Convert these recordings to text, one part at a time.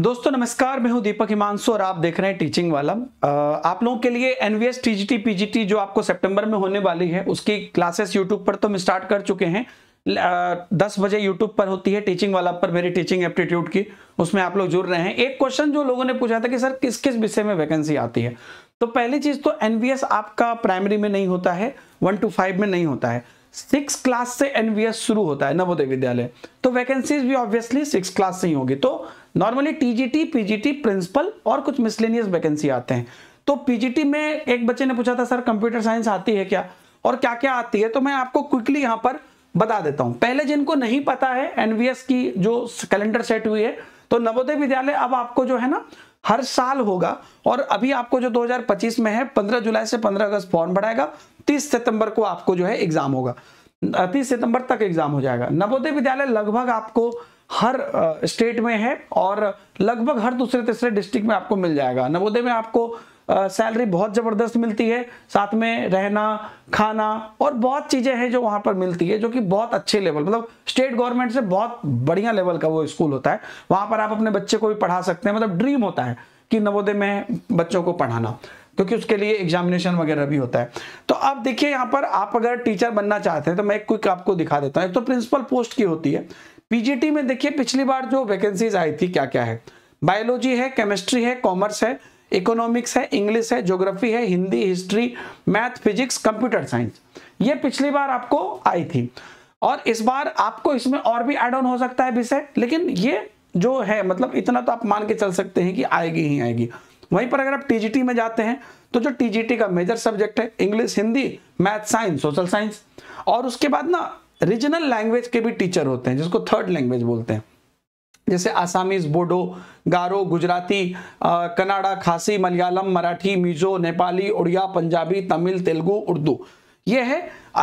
दोस्तों नमस्कार मैं हूं दीपक हिमांशु और आप देख रहे हैं टीचिंग वाला आप लोगों के लिए एनवीएस टीजीटी पीजीटी जो आपको सितंबर में होने वाली है उसकी क्लासेस यूट्यूब पर तो हम स्टार्ट कर चुके हैं दस बजे यूट्यूब पर होती है टीचिंग वाला पर मेरी टीचिंग एप्टीट्यूड की उसमें आप लोग जुड़ रहे हैं एक क्वेश्चन जो लोगों ने पूछा था कि सर किस किस विषय में वैकेंसी आती है तो पहली चीज तो एनवीएस आपका प्राइमरी में नहीं होता है वन टू फाइव में नहीं होता है सिक्स क्लास से एनवीएस शुरू होता है नवोदय विद्यालय तो वैकेंसीज भी ऑब्वियसली सिक्स क्लास से ही होगी तो नॉर्मली टीजीटी पीजीटी प्रिंसिपल और कुछ मिसलेनियस वैकेंसी आते हैं तो पीजीटी में एक बच्चे ने पूछा था सर कंप्यूटर साइंस आती है क्या और क्या क्या आती है तो मैं आपको क्विकली यहां पर बता देता हूँ पहले जिनको नहीं पता है एनवीएस की जो कैलेंडर सेट हुई है तो नवोदय विद्यालय अब आपको जो है ना हर साल होगा और अभी आपको जो 2025 में है 15 जुलाई से 15 अगस्त फॉर्म भराएगा 30 सितंबर को आपको जो है एग्जाम होगा 30 सितंबर तक एग्जाम हो जाएगा नवोदय विद्यालय लगभग आपको हर स्टेट में है और लगभग हर दूसरे तीसरे डिस्ट्रिक्ट में आपको मिल जाएगा नवोदय में आपको सैलरी बहुत ज़बरदस्त मिलती है साथ में रहना खाना और बहुत चीज़ें हैं जो वहाँ पर मिलती है जो कि बहुत अच्छे लेवल मतलब स्टेट गवर्नमेंट से बहुत बढ़िया लेवल का वो स्कूल होता है वहाँ पर आप अपने बच्चे को भी पढ़ा सकते हैं मतलब ड्रीम होता है कि नवोदय में बच्चों को पढ़ाना क्योंकि उसके लिए एग्जामिनेशन वगैरह भी होता है तो अब देखिए यहाँ पर आप अगर टीचर बनना चाहते हैं तो मैं एक क्विक आपको दिखा देता हूँ एक तो प्रिंसिपल पोस्ट की होती है पीजीटी में देखिए पिछली बार जो वैकेंसीज आई थी क्या क्या है बायोलॉजी है केमिस्ट्री है कॉमर्स है इकोनॉमिक्स है इंग्लिश है ज्योग्राफी है Hindi history math physics computer science ये पिछली बार आपको आई थी और इस बार आपको इसमें और भी एड ऑन हो सकता है विषय लेकिन ये जो है मतलब इतना तो आप मान के चल सकते हैं कि आएगी ही आएगी वहीं पर अगर आप टीजीटी में जाते हैं तो जो टीजीटी का मेजर सब्जेक्ट है English Hindi math science social science और उसके बाद ना रीजनल लैंग्वेज के भी टीचर होते हैं जिसको थर्ड लैंग्वेज बोलते हैं जैसे आसामीज बोडो गारो गुजराती कनाडा खासी मलयालम मराठी मिजो नेपाली उड़िया पंजाबी तमिल तेलुगु उर्दू ये है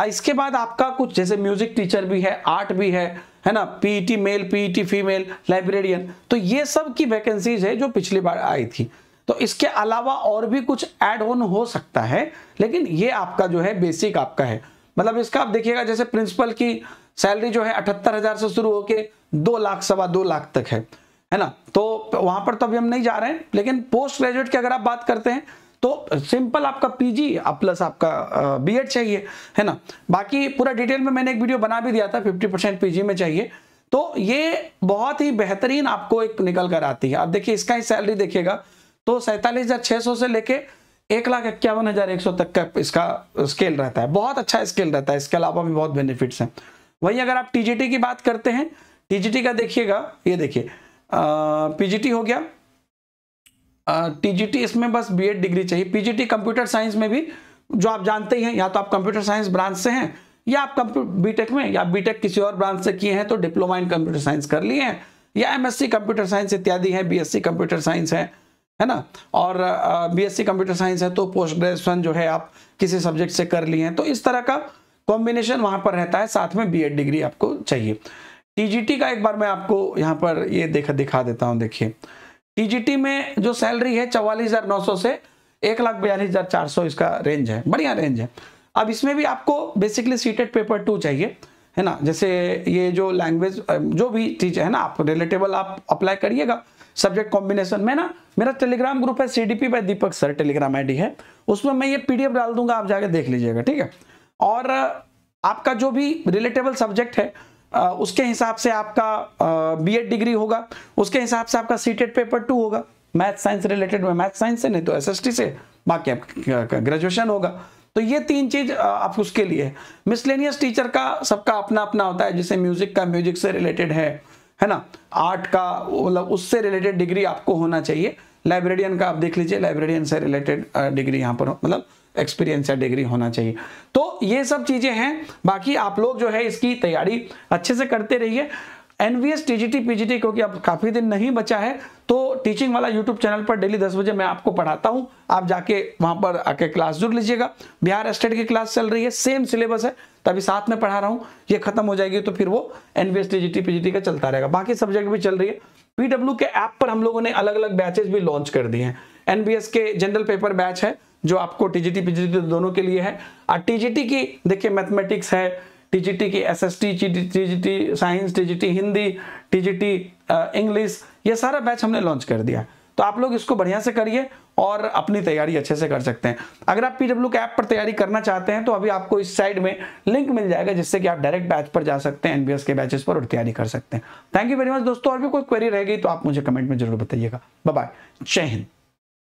इसके बाद आपका कुछ जैसे म्यूजिक टीचर भी है आर्ट भी है है ना PT male PT female librarian तो ये सब की वैकेंसीज है जो पिछली बार आई थी तो इसके अलावा और भी कुछ एड ऑन हो सकता है लेकिन ये आपका जो है बेसिक आपका है मतलब इसका आप देखिएगा जैसे प्रिंसिपल की सैलरी जो है अठहत्तर हजार से शुरू होकर दो लाख सवा दो लाख तक है है ना तो वहां पर तो अभी हम नहीं जा रहे हैं लेकिन पोस्ट ग्रेजुएट की अगर आप बात करते हैं तो सिंपल आपका पीजी प्लस आपका बीएड चाहिए है ना बाकी पूरा डिटेल में मैंने एक वीडियो बना भी दिया था फिफ्टी परसेंट पीजी में चाहिए तो ये बहुत ही बेहतरीन आपको एक निकल कर आती है आप देखिए इसका ही सैलरी देखिएगा तो सैतालीस से लेके एक लाख इक्यावन हजार एक सौ तक का इसका स्केल रहता है बहुत अच्छा स्केल रहता है इसके अलावा भी बहुत बेनिफिट्स हैं वहीं अगर आप टीजीटी की बात करते हैं टीजीटी का देखिएगा ये देखिए पीजीटी हो गया टीजीटी इसमें बस बीएड डिग्री चाहिए पीजीटी कंप्यूटर साइंस में भी जो आप जानते ही हैं या तो आप कंप्यूटर साइंस ब्रांच से हैं या आप बीटेक में या बीटेक किसी और ब्रांच से किए हैं तो डिप्लोमा इन कंप्यूटर साइंस कर लिए हैं या एमएससी कंप्यूटर साइंस इत्यादि है बीएससी कंप्यूटर साइंस है है ना और बीएससी कंप्यूटर साइंस है तो पोस्ट ग्रेजुएशन जो है आप किसी सब्जेक्ट से कर लिए हैं तो इस तरह का कॉम्बिनेशन वहाँ पर रहता है साथ में बीएड डिग्री आपको चाहिए टीजीटी का एक बार मैं आपको यहाँ पर ये देख दिखा देता हूँ देखिए टीजीटी में जो सैलरी है चवालीस हज़ार नौ सौ से एक लाख बयालीस हज़ार चार सौ इसका रेंज है बढ़िया रेंज है अब इसमें भी आपको बेसिकली सीटेड पेपर टू चाहिए है ना जैसे ये जो लैंग्वेज जो भी चीज़ है ना आप रिलेटेबल आप अप्लाई करिएगा सब्जेक्ट कॉम्बिनेशन में ना मेरा टेलीग्राम ग्रुप है C D P by Deepak sir Telegram डी है उसमें मैं ये पीडीएफ डाल दूंगा आप जाके देख लीजिएगा ठीक है और आपका जो भी रिलेटेबल सब्जेक्ट है उसके हिसाब से आपका बी एड डिग्री होगा उसके हिसाब से आपका सी पेपर टू होगा मैथ साइंस रिलेटेड में मैथ साइंस से नहीं तो एस से बाकी आपका ग्रेजुएशन होगा तो ये तीन चीज आप उसके लिए मिसलेनियस टीचर का सबका अपना अपना होता है जैसे म्यूजिक का म्यूजिक से रिलेटेड है है ना आर्ट का मतलब उससे रिलेटेड डिग्री आपको होना चाहिए लाइब्रेरियन का आप देख लीजिए लाइब्रेरियन से रिलेटेड डिग्री यहाँ पर मतलब एक्सपीरियंस या डिग्री होना चाहिए तो ये सब चीज़ें हैं बाकी आप लोग जो है इसकी तैयारी अच्छे से करते रहिए एनवीएस टीजीटी पीजीटी क्योंकि अब काफ़ी दिन नहीं बचा है तो टीचिंग वाला यूट्यूब चैनल पर डेली दस बजे मैं आपको पढ़ाता हूँ आप जाके वहां पर आके क्लास जुड़ लीजिएगा बिहार स्टेट की क्लास चल रही है सेम सिलेबस है तभी साथ में पढ़ा रहा हूँ ये खत्म हो जाएगी तो फिर वो एनवीएस टीजीटी पीजीटी का चलता रहेगा बाकी सब्जेक्ट भी चल रही है पीडब्ल्यू के ऐप पर हम लोगों ने अलग अलग बैचेज भी लॉन्च कर दिए हैं एनबीएस के जनरल पेपर बैच है जो आपको टीजीटी पीजीटी दोनों के लिए है और टीजीटी की देखिए मैथमेटिक्स है टीजीटी की SST TGT science TGT Hindi TGT English ये सारा बैच हमने लॉन्च कर दिया तो आप लोग इसको बढ़िया से करिए और अपनी तैयारी अच्छे से कर सकते हैं अगर आप पीडब्ल्यू के ऐप पर तैयारी करना चाहते हैं तो अभी आपको इस साइड में लिंक मिल जाएगा जिससे कि आप डायरेक्ट बैच पर जा सकते हैं एनबीएस के बैचेस पर और तैयारी कर सकते हैं थैंक यू वेरी मच दोस्तों और भी कोई क्वेरी रहेगी तो आप मुझे कमेंट में जरूर बताइएगा बाय जय हिंद